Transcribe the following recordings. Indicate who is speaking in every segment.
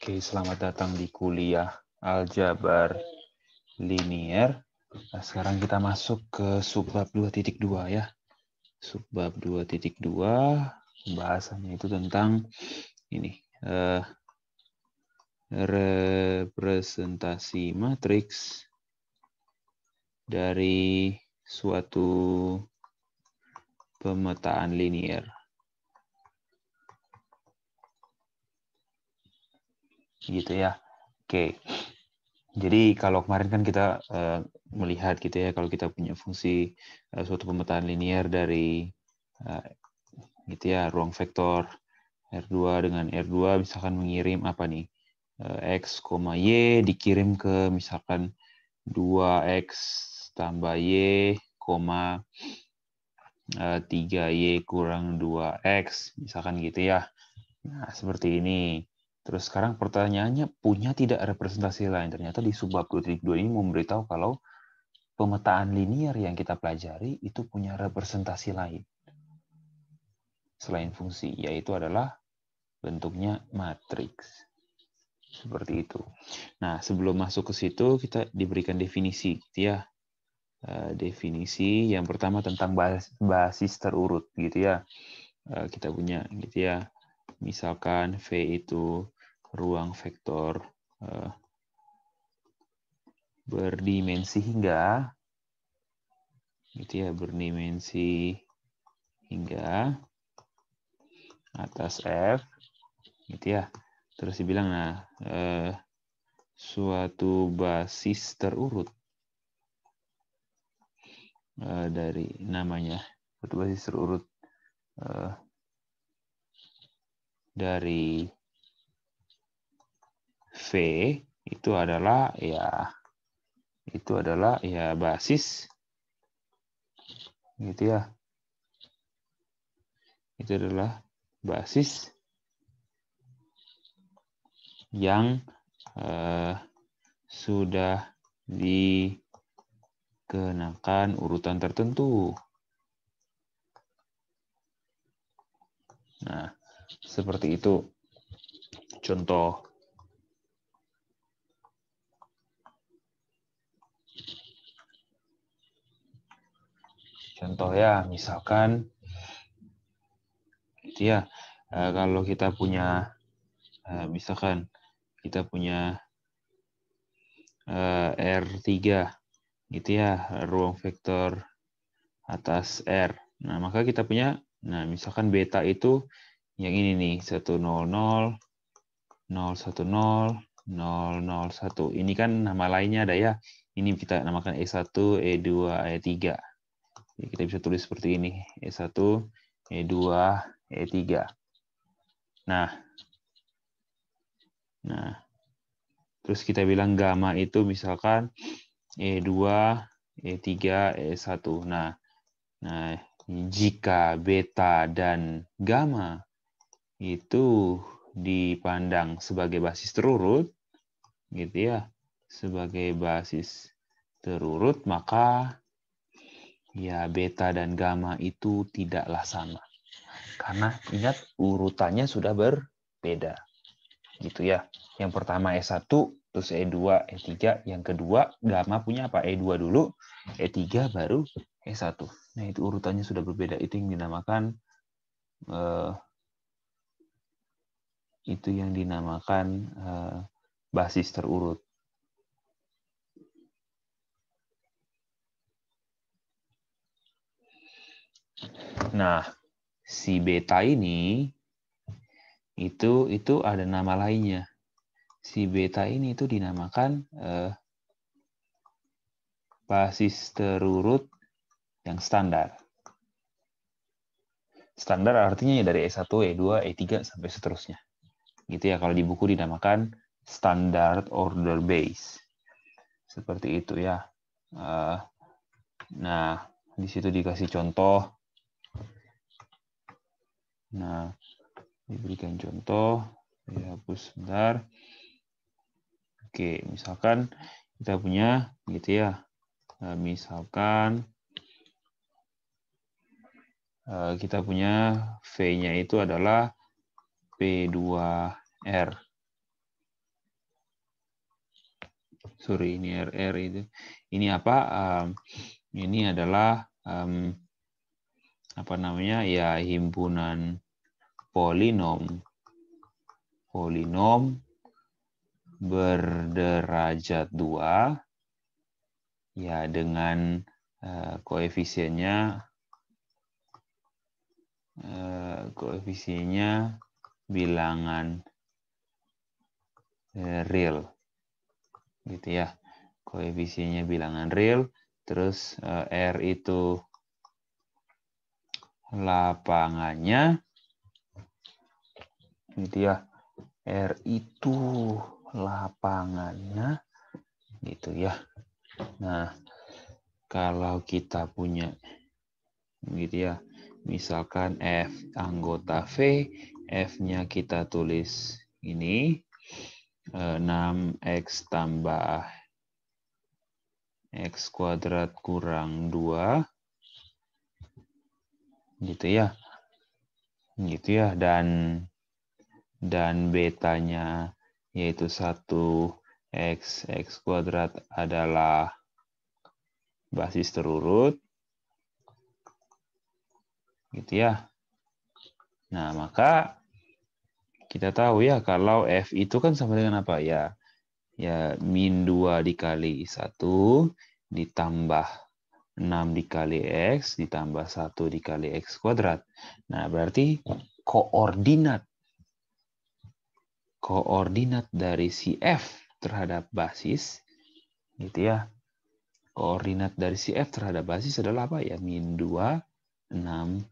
Speaker 1: Oke, selamat datang di kuliah aljabar linier. Nah, sekarang kita masuk ke subbab 2.2 ya. Subbab 2.2 pembahasannya itu tentang ini uh, representasi matriks dari suatu pemetaan linier. gitu ya. Oke. Jadi kalau kemarin kan kita uh, melihat gitu ya kalau kita punya fungsi uh, suatu pemetaan linier dari uh, gitu ya ruang vektor R2 dengan R2 misalkan mengirim apa nih uh, X, Y dikirim ke misalkan 2X tambah Y, uh, 3Y kurang 2X misalkan gitu ya. Nah, seperti ini. Terus sekarang pertanyaannya, punya tidak representasi lain? Ternyata di subbab 2.2 ini memberitahu kalau pemetaan linear yang kita pelajari itu punya representasi lain. Selain fungsi, yaitu adalah bentuknya matriks. Seperti itu. Nah, sebelum masuk ke situ, kita diberikan definisi. Gitu ya. Eh, definisi yang pertama tentang basis terurut. gitu ya eh, Kita punya gitu ya misalkan V itu ruang vektor uh, berdimensi hingga gitu ya berdimensi hingga atas f gitu ya terus dibilang nah eh, suatu basis terurut eh, dari namanya suatu basis terurut eh, dari V itu adalah ya itu adalah ya basis gitu ya. Itu adalah basis yang eh, sudah dikenakan urutan tertentu. Nah, seperti itu contoh contoh ya misalkan gitu ya eh, kalau kita punya eh, misalkan kita punya eh, R3 gitu ya ruang vektor atas R. Nah, maka kita punya nah misalkan beta itu yang ini nih 100 010 001 0 1 0 0 0 1. Ini kan nama lainnya ada ya. Ini kita namakan E1, E2, E3 jadi kita bisa tulis seperti ini, E1, E2, E3. Nah, nah terus kita bilang gamma itu misalkan E2, E3, E1. Nah, nah jika beta dan gamma itu dipandang sebagai basis terurut, gitu ya, sebagai basis terurut, maka ya beta dan gamma itu tidaklah sama. Karena ingat urutannya sudah berbeda. Gitu ya. Yang pertama E1, terus E2, E3. Yang kedua, gamma punya apa? E2 dulu, E3 baru E1. Nah, itu urutannya sudah berbeda. Itu yang dinamakan eh, itu yang dinamakan eh, basis terurut. Nah, si beta ini itu itu ada nama lainnya. Si beta ini itu dinamakan eh, basis terurut yang standar. Standar artinya ya dari E1, E2, E3 sampai seterusnya. Gitu ya kalau di buku dinamakan standard order base. Seperti itu ya. Eh, nah, di situ dikasih contoh Nah, diberikan contoh, saya hapus sebentar. Oke, misalkan kita punya gitu ya. Nah, misalkan eh, kita punya V-nya itu adalah P2R. Sorry, ini RR itu. Ini apa? ini adalah apa namanya ya himpunan polinom polinom berderajat dua ya dengan uh, koefisiennya uh, koefisiennya bilangan eh, real gitu ya koefisiennya bilangan real terus R itu lapangannya ini dia R itu lapangannya gitu ya nah kalau kita punya gitu ya misalkan F anggota V F-nya kita tulis ini 6x eh, tambah x kuadrat kurang 2 gitu ya gitu ya dan dan betanya yaitu satu x x kuadrat adalah basis terurut gitu ya nah maka kita tahu ya kalau f itu kan sama dengan apa ya ya min dua dikali satu ditambah 6 dikali X ditambah 1 dikali X kuadrat. Nah, berarti koordinat koordinat dari si F terhadap basis gitu ya. Koordinat dari si F terhadap basis adalah apa ya? Min 2, 6,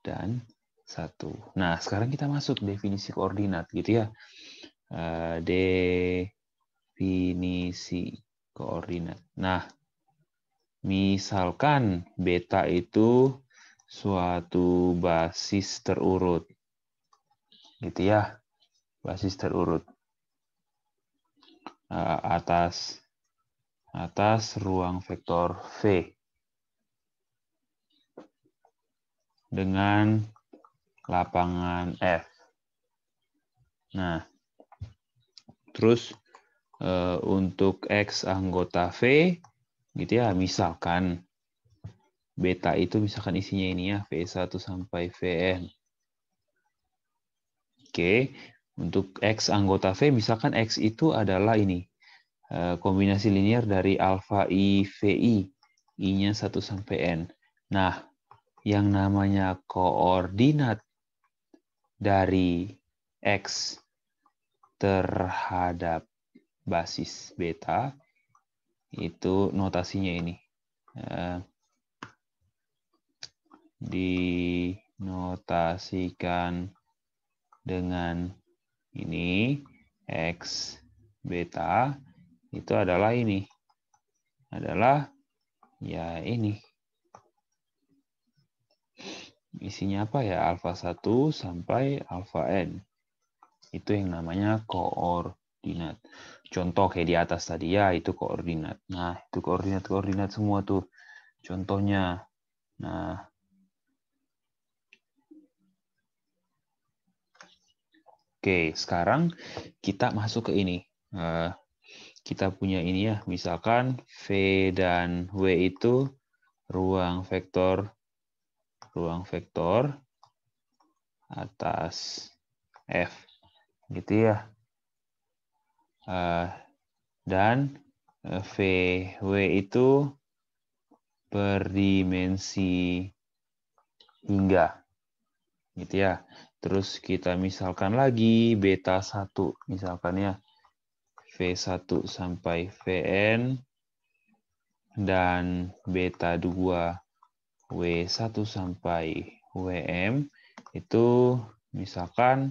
Speaker 1: dan 1. Nah, sekarang kita masuk definisi koordinat gitu ya. Eh, definisi koordinat. Nah, Misalkan beta itu suatu basis terurut. Gitu ya, basis terurut. Eh, atas atas ruang vektor V. Dengan lapangan F. Nah, terus eh, untuk X anggota V, gitu ya misalkan beta itu misalkan isinya ini ya V1 sampai Vn oke untuk X anggota V misalkan X itu adalah ini eh, kombinasi linear dari alfa I VI I-nya 1 sampai N nah yang namanya koordinat dari X terhadap basis beta itu notasinya ini eh, dinotasikan dengan ini x beta itu adalah ini adalah ya ini isinya apa ya alfa 1 sampai alfa n itu yang namanya koordinat contoh kayak di atas tadi ya itu koordinat. Nah, itu koordinat-koordinat semua tuh contohnya. Nah, Oke, sekarang kita masuk ke ini. Eh, kita punya ini ya, misalkan V dan W itu ruang vektor ruang vektor atas F. Gitu ya. Uh, dan eh, VW itu berdimensi hingga. Gitu ya. Terus kita misalkan lagi beta 1. Misalkan ya V1 sampai Vn dan beta 2 W1 sampai WM itu misalkan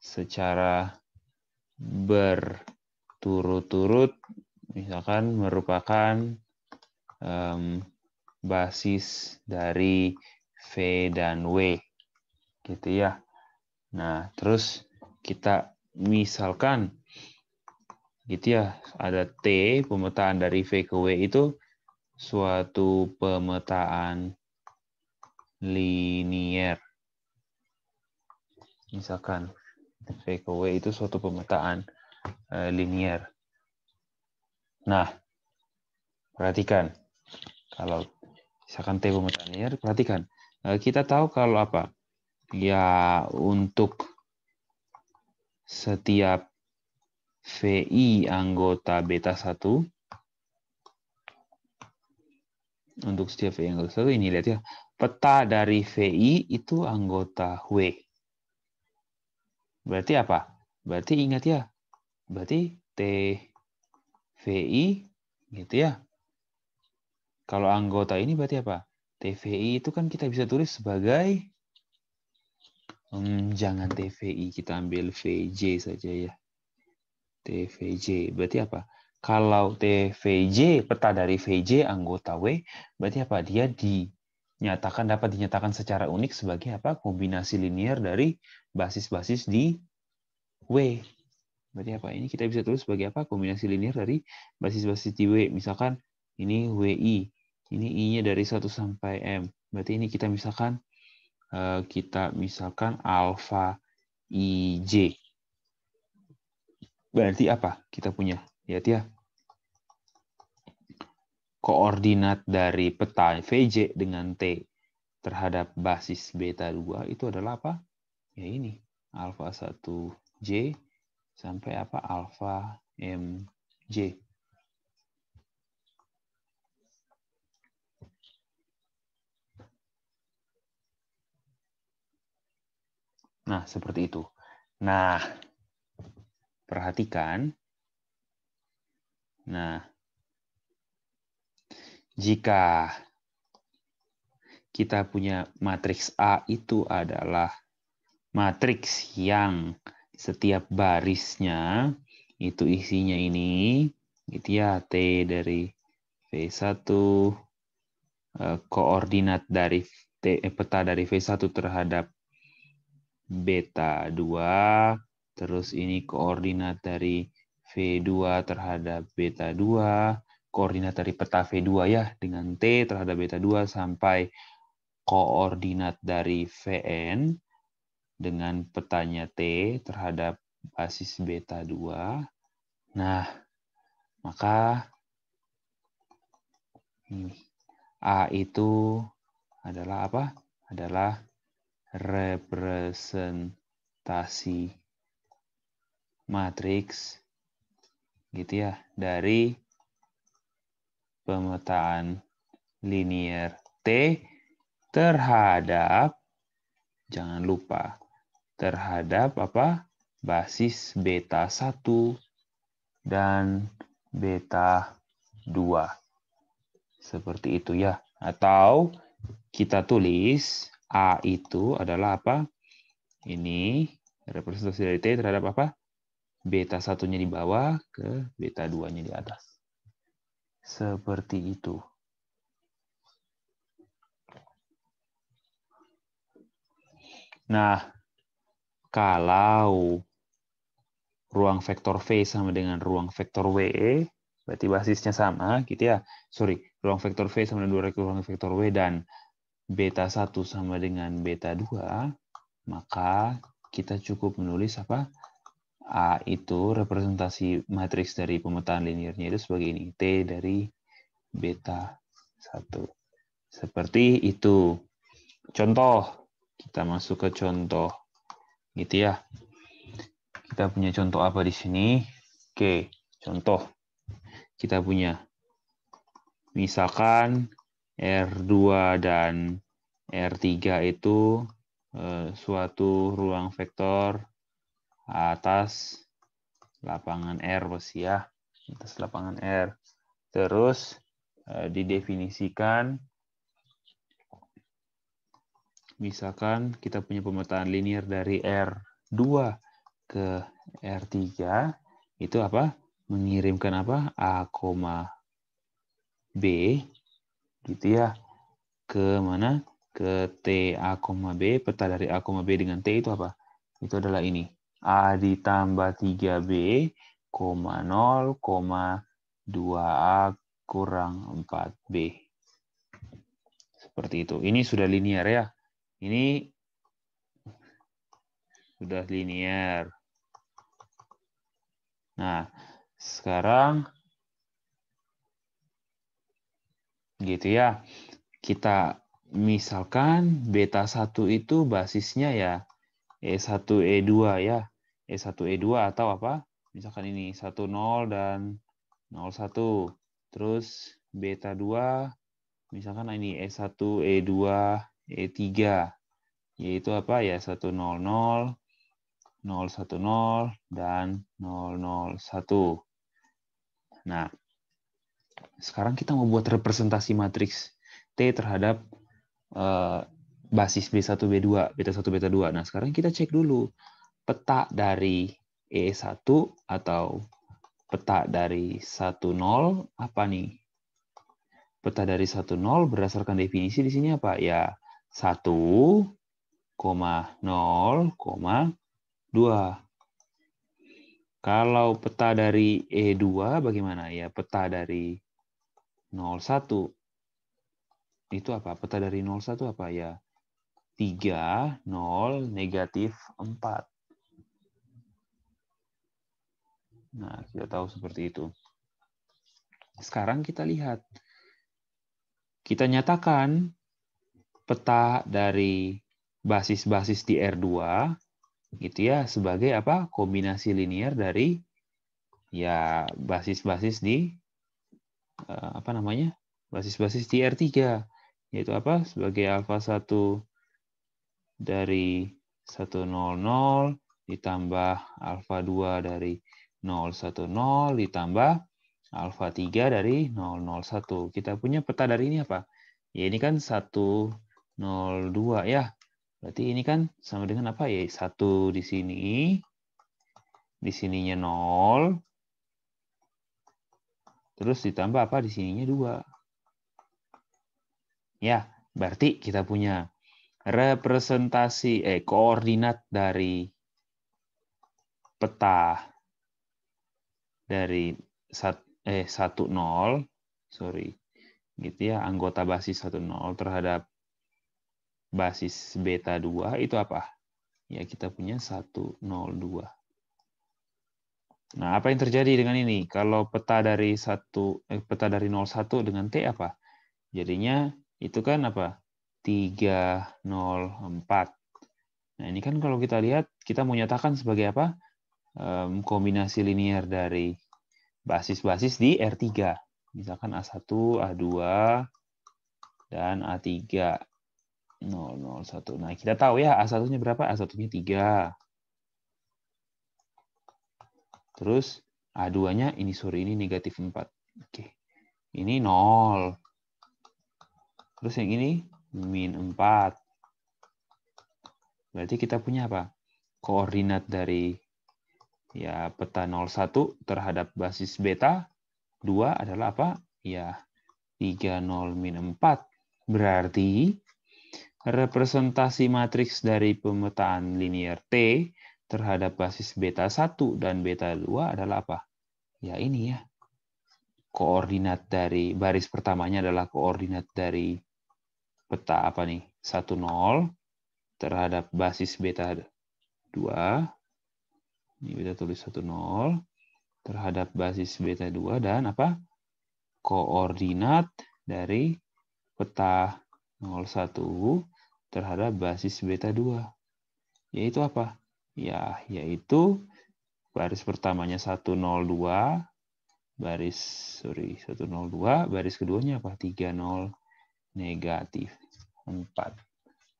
Speaker 1: secara ber turut-turut misalkan merupakan um, basis dari V dan W gitu ya. Nah, terus kita misalkan gitu ya, ada T pemetaan dari V ke W itu suatu pemetaan linier. Misalkan V ke W itu suatu pemetaan Eh, linear. Nah, perhatikan. Kalau misalkan T pemecahan linear, perhatikan. Eh, kita tahu kalau apa? Ya, untuk setiap VI anggota beta 1, untuk setiap VI anggota satu ini lihat ya, peta dari VI itu anggota W. Berarti apa? Berarti ingat ya, berarti TVI gitu ya. Kalau anggota ini berarti apa? TVI itu kan kita bisa tulis sebagai hmm, jangan TVI, kita ambil VJ saja ya. TVJ berarti apa? Kalau TVJ peta dari VJ anggota W, berarti apa? Dia dinyatakan dapat dinyatakan secara unik sebagai apa? Kombinasi linier dari basis-basis di W. Berarti apa? Ini kita bisa tulis sebagai apa? Kombinasi linear dari basis-basis di W. Misalkan ini WI. Ini I-nya dari 1 sampai M. Berarti ini kita misalkan eh, kita misalkan alfa IJ. Berarti apa kita punya? Lihat ya. Koordinat dari peta VJ dengan T terhadap basis beta 2 itu adalah apa? Ya ini, alfa 1J sampai apa alfa mj. Nah, seperti itu. Nah, perhatikan. Nah, jika kita punya matriks A itu adalah matriks yang setiap barisnya itu isinya ini gitu ya T dari V1 eh, koordinat dari T, eh, peta dari V1 terhadap beta 2 terus ini koordinat dari V2 terhadap beta 2 koordinat dari peta V2 ya dengan T terhadap beta 2 sampai koordinat dari Vn dengan petanya T terhadap basis beta 2. Nah, maka ini A itu adalah apa? Adalah representasi matriks gitu ya dari pemetaan linier T terhadap jangan lupa terhadap apa? basis beta 1 dan beta 2. Seperti itu ya. Atau kita tulis A itu adalah apa? Ini representasi dari T terhadap apa? Beta satunya di bawah ke beta 2-nya di atas. Seperti itu. Nah, kalau ruang vektor V sama dengan ruang vektor w, berarti basisnya sama gitu ya. Sorry, ruang vektor V sama dengan ruang vektor W dan beta 1 sama dengan beta 2, maka kita cukup menulis apa? A itu representasi matriks dari pemetaan liniernya itu sebagai ini, T dari beta 1. Seperti itu. Contoh, kita masuk ke contoh gitu ya. Kita punya contoh apa di sini? Oke, contoh kita punya misalkan R2 dan R3 itu eh, suatu ruang vektor atas lapangan R pasti ya, atas lapangan R. Terus eh, didefinisikan Misalkan kita punya pemetaan linear dari R2 ke R3, itu apa? Mengirimkan apa? A, B, gitu ya. Ke mana? Ke T, A, B. Peta dari A, B dengan T itu apa? Itu adalah ini. A ditambah 3B, 0, 2A kurang 4B. Seperti itu. Ini sudah linear ya. Ini sudah linear. Nah, sekarang gitu ya. Kita misalkan beta 1 itu basisnya ya E1, E2 ya. E1, E2 atau apa? Misalkan ini 1, 0 dan 0, 1. Terus beta 2 misalkan ini E1, E2, E3 yaitu apa ya 100 010 dan 001. Nah, sekarang kita mau buat representasi matriks T terhadap uh, basis B1 B2, beta 1 beta 2. Nah, sekarang kita cek dulu peta dari E1 atau peta dari 10 apa nih? Peta dari 10 berdasarkan definisi di sini apa? Ya, 1, 0, 2. Kalau peta dari E2 bagaimana ya? Peta dari 0, 1. itu apa? Peta dari 0, 1 apa ya? 3, 0, negatif 4. Nah, kita tahu seperti itu. Sekarang kita lihat. Kita nyatakan peta dari basis-basis di R2 gitu ya sebagai apa kombinasi linear dari ya basis-basis di eh, apa namanya basis-basis di R3 yaitu apa sebagai alfa 1 dari 100 ditambah alfa 2 dari 010 ditambah alfa 3 dari 001 kita punya peta dari ini apa ya ini kan satu 02 ya. Berarti ini kan sama dengan apa ya? 1 di sini. Di sininya 0. Terus ditambah apa? Di sininya 2. Ya, berarti kita punya representasi eh koordinat dari peta dari sat, eh 10 sorry gitu ya anggota basis 10 terhadap basis beta 2 itu apa? Ya, kita punya 102. Nah, apa yang terjadi dengan ini? Kalau peta dari 1 eh, peta dari 01 dengan T apa? Jadinya itu kan apa? 304. Nah, ini kan kalau kita lihat kita mau nyatakan sebagai apa? Um, kombinasi linier dari basis-basis di R3. Misalkan A1, A2, dan A3 001. Nah, kita tahu ya A1-nya berapa? A1-nya 3. Terus A2-nya ini sorry ini negatif 4. Oke. Ini 0. Terus yang ini min 4. Berarti kita punya apa? Koordinat dari ya peta 01 terhadap basis beta 2 adalah apa? Ya 30 min 4. Berarti representasi matriks dari pemetaan linier T terhadap basis beta 1 dan beta 2 adalah apa? Ya ini ya. Koordinat dari baris pertamanya adalah koordinat dari peta apa nih? 1 0 terhadap basis beta 2. Ini kita tulis 1 0 terhadap basis beta 2 dan apa? Koordinat dari peta 01 terhadap basis beta 2. Yaitu apa? Ya, yaitu baris pertamanya 102, baris sorry 102, baris keduanya apa? 30 negatif 4.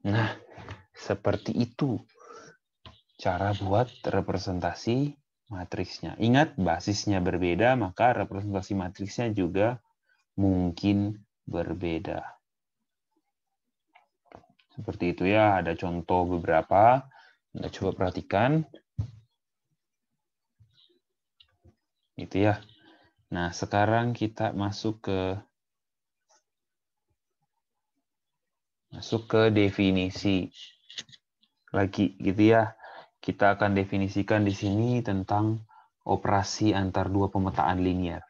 Speaker 1: Nah, seperti itu cara buat representasi matriksnya. Ingat, basisnya berbeda, maka representasi matriksnya juga mungkin berbeda. Seperti itu ya, ada contoh beberapa. Anda coba perhatikan. Itu ya. Nah, sekarang kita masuk ke masuk ke definisi lagi gitu ya. Kita akan definisikan di sini tentang operasi antar dua pemetaan linear.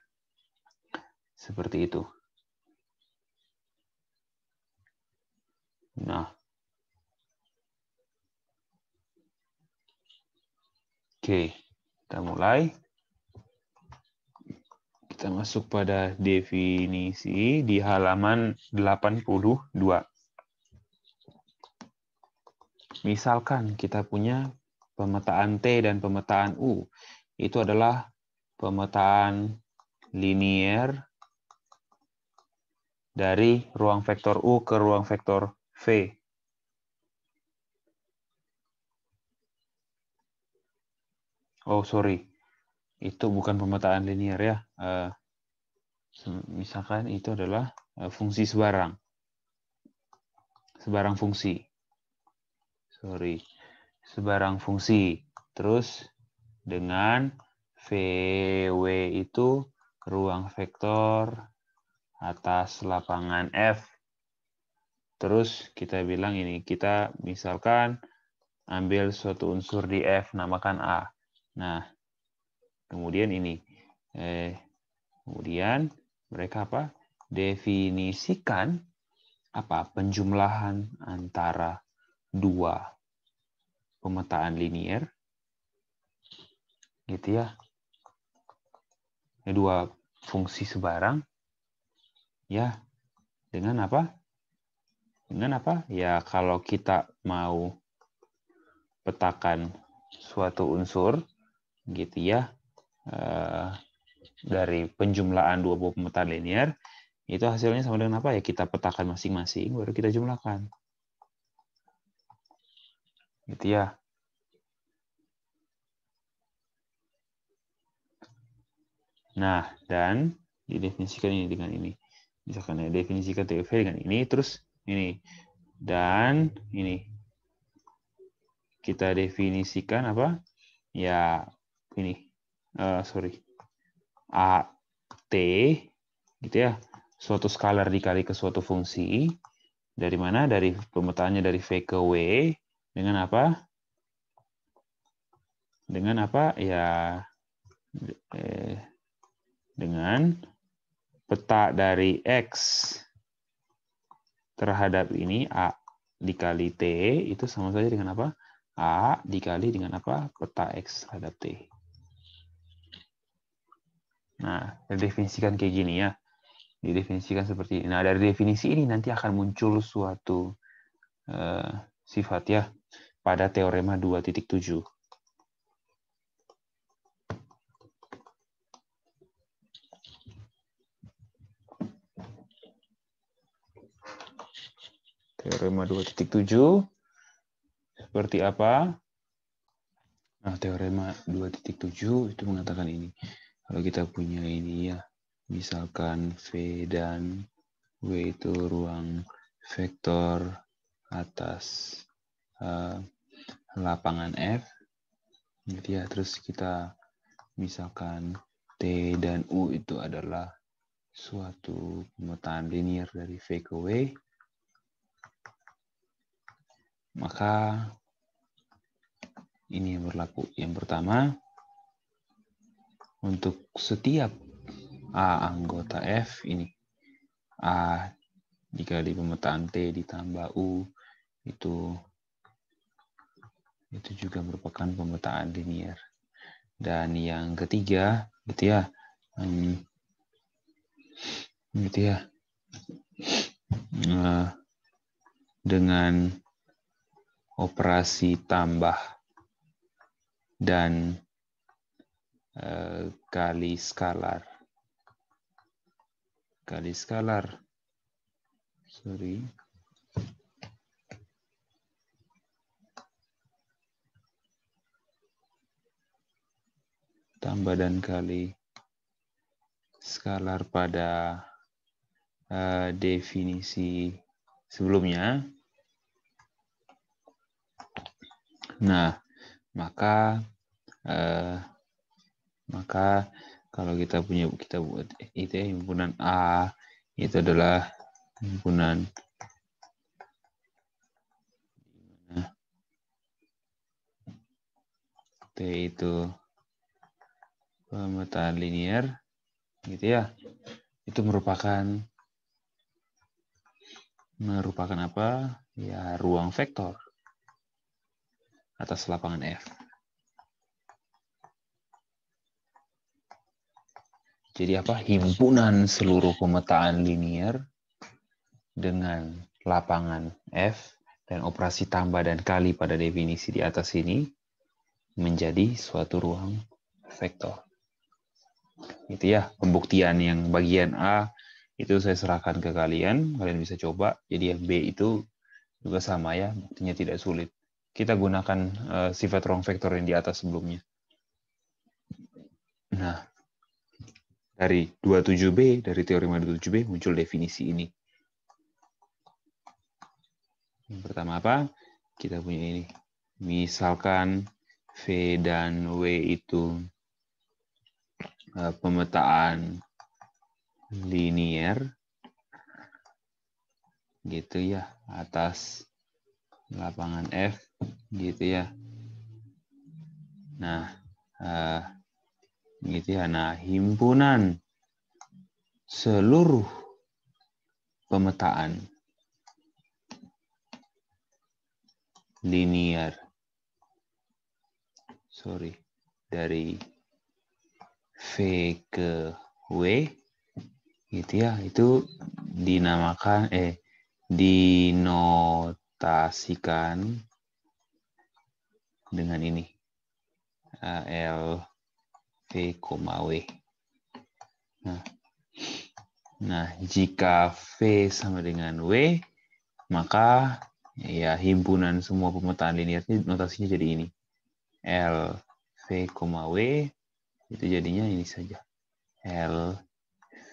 Speaker 1: Seperti itu. Nah, Oke, kita mulai. Kita masuk pada definisi di halaman 82. Misalkan kita punya pemetaan T dan pemetaan U. Itu adalah pemetaan linier dari ruang vektor U ke ruang vektor V. Oh sorry, itu bukan pemetaan linear ya. Eh, misalkan itu adalah eh, fungsi sebarang, sebarang fungsi. Sorry, sebarang fungsi. Terus dengan VW itu ruang vektor atas lapangan F. Terus kita bilang ini, kita misalkan ambil suatu unsur di F, namakan A. Nah, kemudian ini. Eh, kemudian mereka apa? Definisikan apa penjumlahan antara dua pemetaan linier gitu ya dua fungsi sebarang ya dengan apa dengan apa ya kalau kita mau petakan suatu unsur gitu ya eh, dari penjumlahan dua buah pemetaan linear itu hasilnya sama dengan apa ya kita petakan masing-masing baru kita jumlahkan gitu ya nah dan didefinisikan ini dengan ini misalkan ya definisikan TUV dengan ini terus ini dan ini kita definisikan apa ya ini uh, sorry a t gitu ya suatu skalar dikali ke suatu fungsi dari mana dari pemetaannya dari v ke w dengan apa dengan apa ya eh, dengan peta dari x terhadap ini a dikali t itu sama saja dengan apa a dikali dengan apa peta x terhadap t Nah, didefinisikan kayak gini ya. Didefinisikan seperti ini. Nah, dari definisi ini nanti akan muncul suatu uh, sifat ya pada teorema 2.7. Teorema 2.7 seperti apa? Nah, teorema 2.7 itu mengatakan ini kalau kita punya ini ya misalkan V dan W itu ruang vektor atas uh, lapangan F gitu ya terus kita misalkan T dan U itu adalah suatu pemetaan linear dari V ke W maka ini yang berlaku yang pertama untuk setiap A anggota F ini. A dikali pemetaan T ditambah U itu itu juga merupakan pemetaan linear. Dan yang ketiga, gitu ya, gitu ya, eh, dengan operasi tambah dan Eh, kali skalar kali skalar sorry tambah dan kali skalar pada uh, definisi sebelumnya. Nah, maka uh, maka kalau kita punya kita buat itu ya, himpunan A itu adalah himpunan T itu pemetaan linear gitu ya itu merupakan merupakan apa ya ruang vektor atas lapangan F jadi apa himpunan seluruh pemetaan linier dengan lapangan F dan operasi tambah dan kali pada definisi di atas ini menjadi suatu ruang vektor. Itu ya pembuktian yang bagian A itu saya serahkan ke kalian, kalian bisa coba. Jadi yang B itu juga sama ya, buktinya tidak sulit. Kita gunakan eh, sifat ruang vektor yang di atas sebelumnya. Nah, dari 27B, dari teorema 27B muncul definisi ini. Yang pertama apa? Kita punya ini. Misalkan V dan W itu eh, pemetaan linier gitu ya atas lapangan F gitu ya. Nah, eh, gitu ya. Nah, himpunan seluruh pemetaan linear sorry dari V ke W gitu ya itu dinamakan eh dinotasikan dengan ini L P, W. Nah. nah, jika V sama dengan W, maka ya himpunan semua pemetaan ini notasinya jadi ini. L, V, W, itu jadinya ini saja. L, V.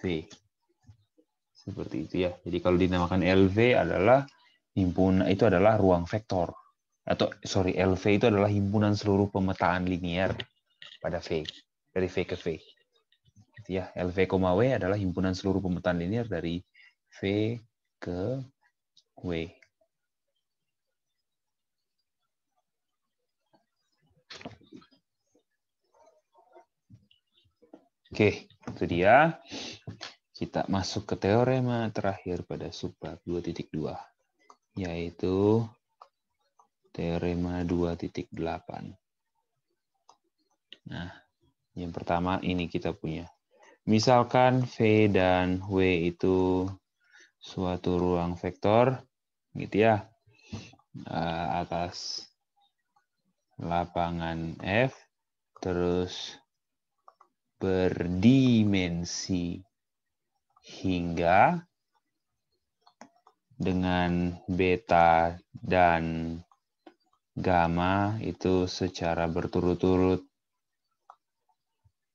Speaker 1: Seperti itu ya. Jadi kalau dinamakan LV adalah himpunan itu adalah ruang vektor atau sorry LV itu adalah himpunan seluruh pemetaan linear pada V dari v ke V. Gitu ya, LV, W adalah himpunan seluruh pemetaan linear dari V ke W. Oke, itu dia. Kita masuk ke teorema terakhir pada subbab 2.2, yaitu teorema 2.8. Nah, yang pertama ini kita punya. Misalkan V dan W itu suatu ruang vektor, gitu ya, eh, atas lapangan F, terus berdimensi hingga dengan beta dan gamma itu secara berturut-turut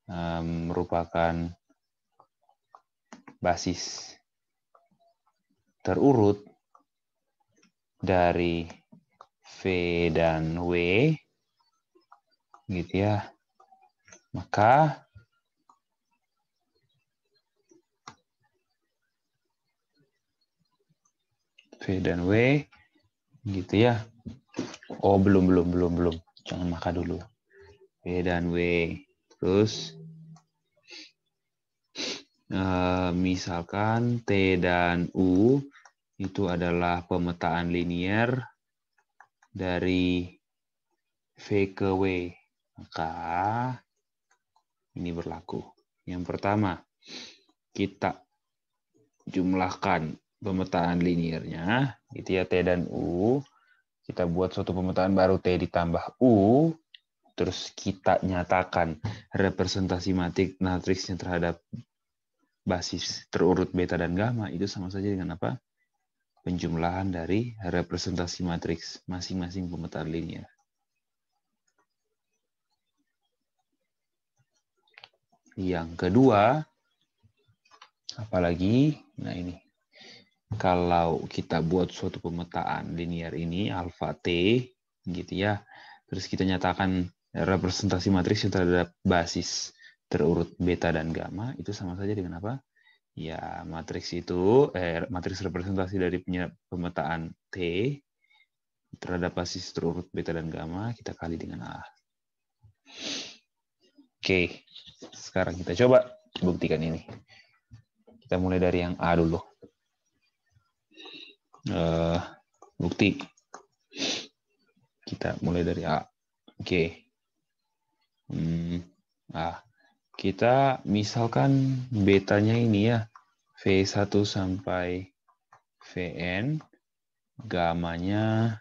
Speaker 1: um, merupakan basis terurut dari V dan W gitu ya. Maka V dan W gitu ya. Oh, belum belum belum belum. Jangan maka dulu. V dan W Terus eh, misalkan T dan U itu adalah pemetaan linier dari V ke W. Maka ini berlaku. Yang pertama, kita jumlahkan pemetaan liniernya, itu ya T dan U. Kita buat suatu pemetaan baru T ditambah U, terus kita nyatakan representasi matrik matriksnya terhadap basis terurut beta dan gamma itu sama saja dengan apa? Penjumlahan dari representasi matriks masing-masing pemetaan linear. Yang kedua, apalagi, nah ini, kalau kita buat suatu pemetaan linear ini, alfa T, gitu ya, terus kita nyatakan representasi matriks terhadap basis terurut beta dan gamma itu sama saja dengan apa? Ya, matriks itu eh, matriks representasi dari pemetaan T terhadap basis terurut beta dan gamma kita kali dengan A. Oke, sekarang kita coba buktikan ini. Kita mulai dari yang A dulu. Uh, bukti. Kita mulai dari A. Oke. Hmm. Ah, kita misalkan betanya ini ya, V1 sampai Vn, gamanya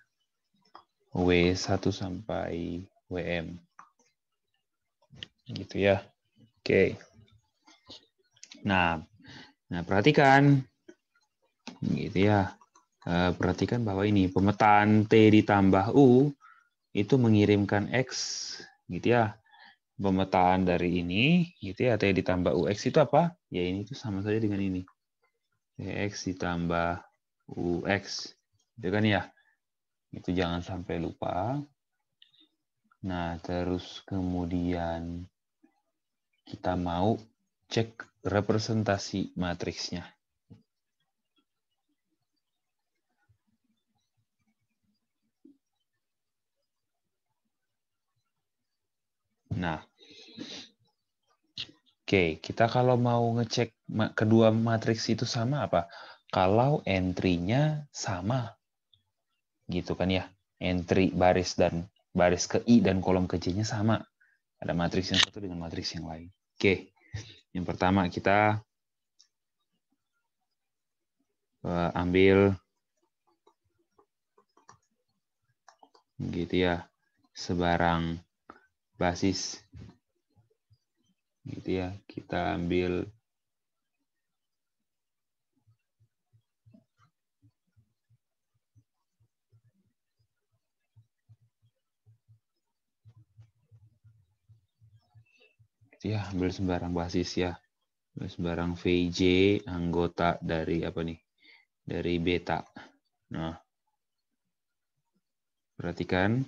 Speaker 1: W1 sampai WM. Gitu ya. Oke. Nah, nah perhatikan. Gitu ya. Eh, perhatikan bahwa ini pemetaan T ditambah U itu mengirimkan X gitu ya pemetaan dari ini gitu ya, T ditambah UX itu apa? Ya ini tuh sama saja dengan ini. TX ditambah UX. Itu kan ya. Itu jangan sampai lupa. Nah, terus kemudian kita mau cek representasi matriksnya. Nah, Oke, kita kalau mau ngecek kedua matriks itu sama apa? Kalau entry-nya sama. Gitu kan ya. Entry baris dan baris ke I dan kolom ke J-nya sama. Ada matriks yang satu dengan matriks yang lain. Oke. Yang pertama kita eh, ambil gitu ya sebarang basis gitu ya kita ambil gitu ya ambil sembarang basis ya ambil sembarang VJ anggota dari apa nih dari beta nah perhatikan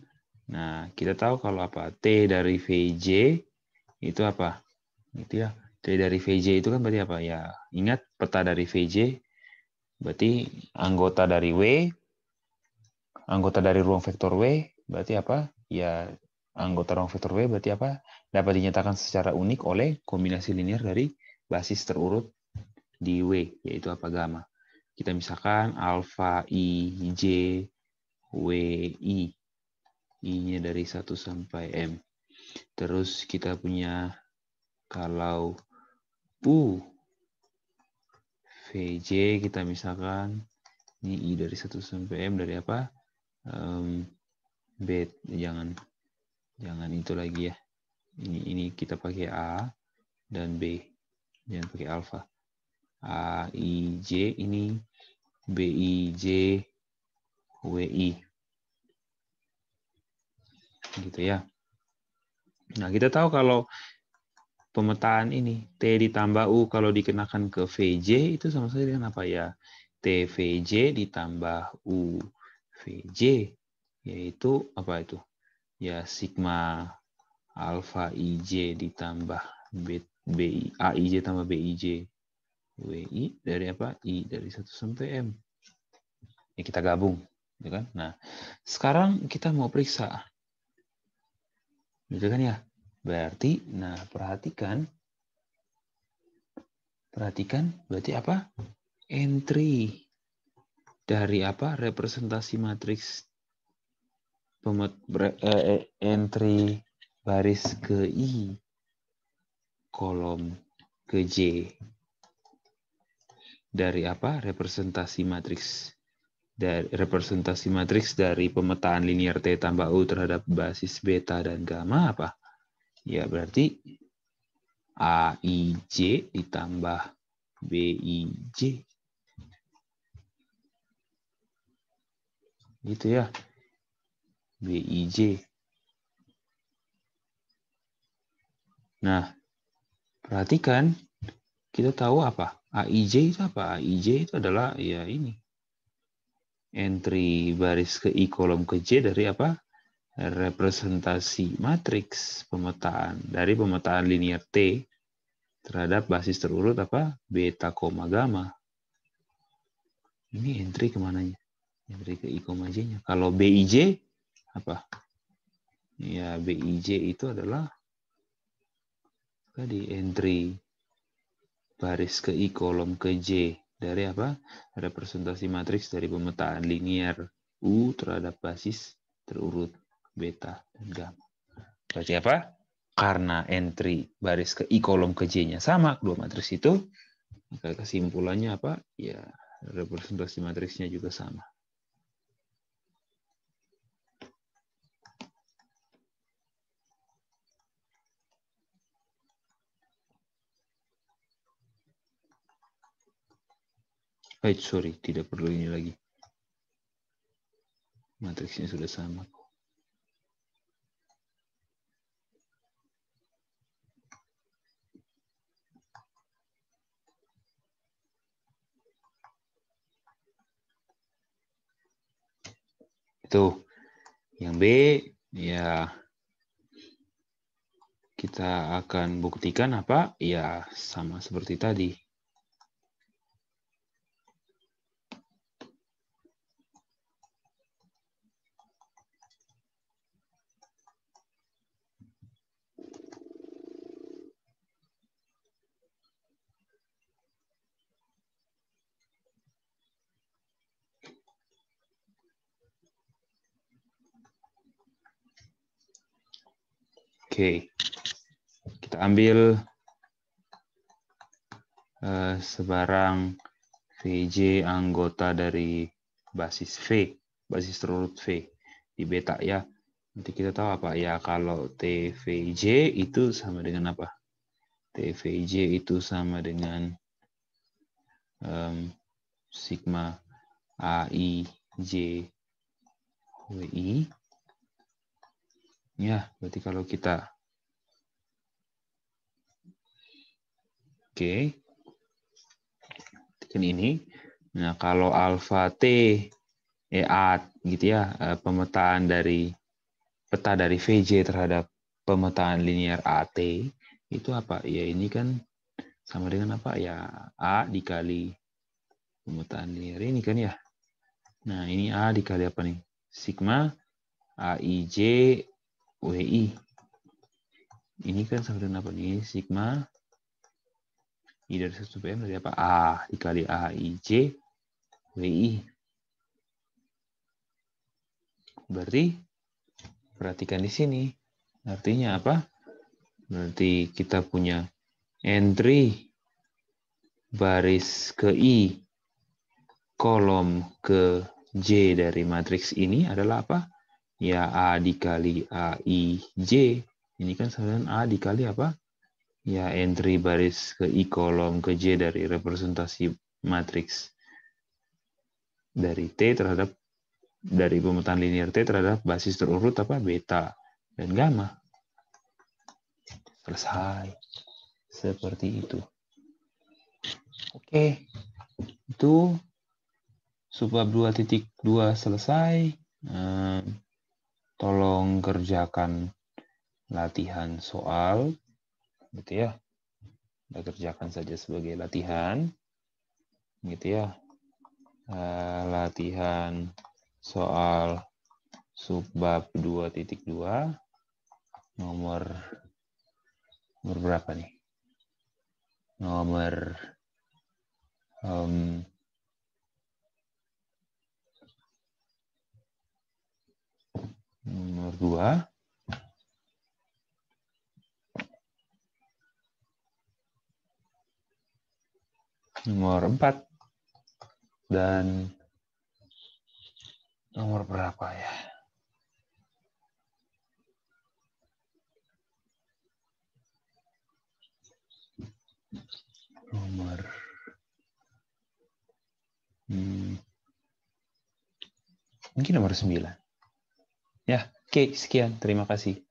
Speaker 1: nah kita tahu kalau apa T dari VJ itu apa itu ya. Dari dari VJ itu kan berarti apa? Ya, ingat peta dari VJ berarti anggota dari W, anggota dari ruang vektor W berarti apa? Ya, anggota ruang vektor W berarti apa? Dapat dinyatakan secara unik oleh kombinasi linear dari basis terurut di W, yaitu apa? Gamma. Kita misalkan alfa I, J, W, I. I-nya dari 1 sampai M. Terus kita punya kalau U VJ kita misalkan ini I dari 1 sampai M dari apa? Um, B jangan jangan itu lagi ya. Ini ini kita pakai A dan B. Jangan pakai Alpha A I J ini B I J W I. Gitu ya. Nah, kita tahu kalau pemetaan ini. T ditambah U kalau dikenakan ke VJ itu sama saja dengan apa ya? T VJ ditambah U VJ yaitu apa itu? Ya sigma alfa IJ ditambah B, BI, IJ tambah BIJ. WI dari apa? I dari 1 sampai M. Ya kita gabung, ya kan? Nah, sekarang kita mau periksa. Gitu kan ya? Berarti, nah perhatikan. Perhatikan, berarti apa? Entry dari apa? Representasi matriks eh, eh, entry baris ke I, kolom ke J. Dari apa? Representasi matriks. Dari representasi matriks dari pemetaan linear T tambah U terhadap basis beta dan gamma apa? Ya, berarti AIJ ditambah BIJ. Gitu ya. BIJ. Nah, perhatikan kita tahu apa? AIJ itu apa? AIJ itu adalah ya ini. Entry baris ke I kolom ke J dari apa? representasi matriks pemetaan dari pemetaan linear T terhadap basis terurut apa beta koma gamma. Ini entry kemana kemananya? Entry ke I koma J-nya. Kalau BIJ apa? Ya BIJ itu adalah tadi entry baris ke I kolom ke J dari apa? Representasi matriks dari pemetaan linear U terhadap basis terurut beta, dan gamma. Berarti apa? Karena entry baris ke I kolom ke J-nya sama, kedua matriks itu, maka kesimpulannya apa? Ya, representasi matriksnya juga sama. sorry, tidak perlu ini lagi. Matriksnya sudah sama. Itu. Yang B, ya kita akan buktikan apa? Ya, sama seperti tadi. Oke. Kita ambil uh, sebarang VJ anggota dari basis V, basis terurut V di beta ya. Nanti kita tahu apa ya kalau TVJ itu sama dengan apa? TVJ itu sama dengan um, sigma AI J WI Ya, berarti kalau kita Oke. Okay. ini. Nah, kalau alfa T E A gitu ya, eh, pemetaan dari peta dari VJ terhadap pemetaan linear AT itu apa? Ya ini kan sama dengan apa? Ya A dikali pemetaan linear ini kan ya. Nah, ini A dikali apa nih? Sigma AIJ WI. E ini kan sama dengan apa nih? Sigma I dari 1 PM dari apa? A dikali A, I, J, WI. Berarti, perhatikan di sini. Artinya apa? Berarti kita punya entry baris ke I, kolom ke J dari matriks ini adalah apa? Ya A dikali I, J. Ini kan saran A dikali apa? Ya entry baris ke I kolom ke J dari representasi matriks. Dari T terhadap dari pemetaan linear T terhadap basis terurut apa beta dan gamma. Selesai. Seperti itu. Oke. Itu subbab 2.2 selesai. Ehm, tolong kerjakan latihan soal gitu ya kita kerjakan saja sebagai latihan gitu ya eh, latihan soal subbab 2.2 nomor nomor berapa nih nomor um, Nomor dua. Nomor empat. Dan nomor berapa ya? Nomor hmm, mungkin nomor sembilan. Ya, oke, okay, sekian. Terima kasih.